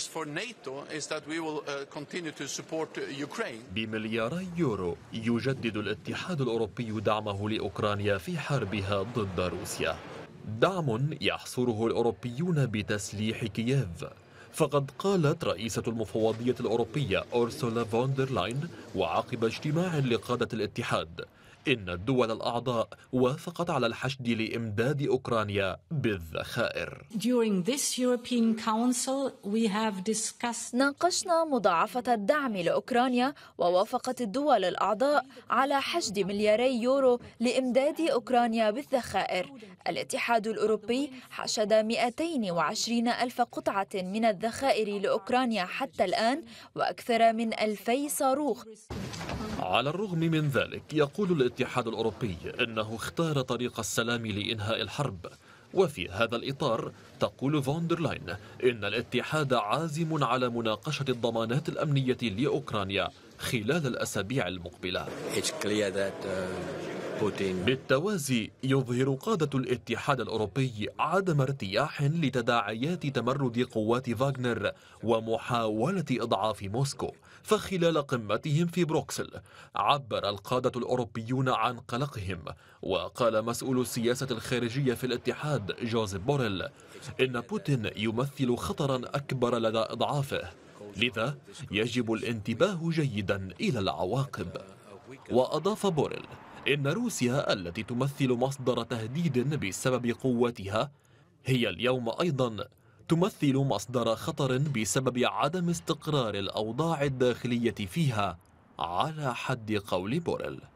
Uh, uh, بملياري يورو يجدد الاتحاد الأوروبي دعمه لأوكرانيا في حربها ضد روسيا دعم يحصره الأوروبيون بتسليح كييف فقد قالت رئيسة المفوضية الأوروبية أورسولا فوندرلاين لاين وعقب اجتماع لقادة الاتحاد إن الدول الأعضاء وافقت على الحشد لإمداد أوكرانيا بالذخائر ناقشنا مضاعفة الدعم لأوكرانيا ووافقت الدول الأعضاء على حشد ملياري يورو لإمداد أوكرانيا بالذخائر الاتحاد الأوروبي حشد 220 ألف قطعة من الذخائر لأوكرانيا حتى الآن وأكثر من 2000 صاروخ على الرغم من ذلك يقول الاتحاد الاتحاد الأوروبي أنه اختار طريق السلام لإنهاء الحرب وفي هذا الإطار تقول فوندرلاين إن الاتحاد عازم على مناقشة الضمانات الأمنية لأوكرانيا خلال الأسابيع المقبلة uh, بالتوازي يظهر قادة الاتحاد الأوروبي عدم ارتياح لتداعيات تمرد قوات فاغنر ومحاولة إضعاف موسكو فخلال قمتهم في بروكسل عبر القادة الأوروبيون عن قلقهم وقال مسؤول السياسة الخارجية في الاتحاد جوزيف بوريل إن بوتين يمثل خطرا أكبر لدى إضعافه لذا يجب الانتباه جيدا إلى العواقب وأضاف بوريل إن روسيا التي تمثل مصدر تهديد بسبب قوتها هي اليوم أيضا تمثل مصدر خطر بسبب عدم استقرار الأوضاع الداخلية فيها على حد قول بوريل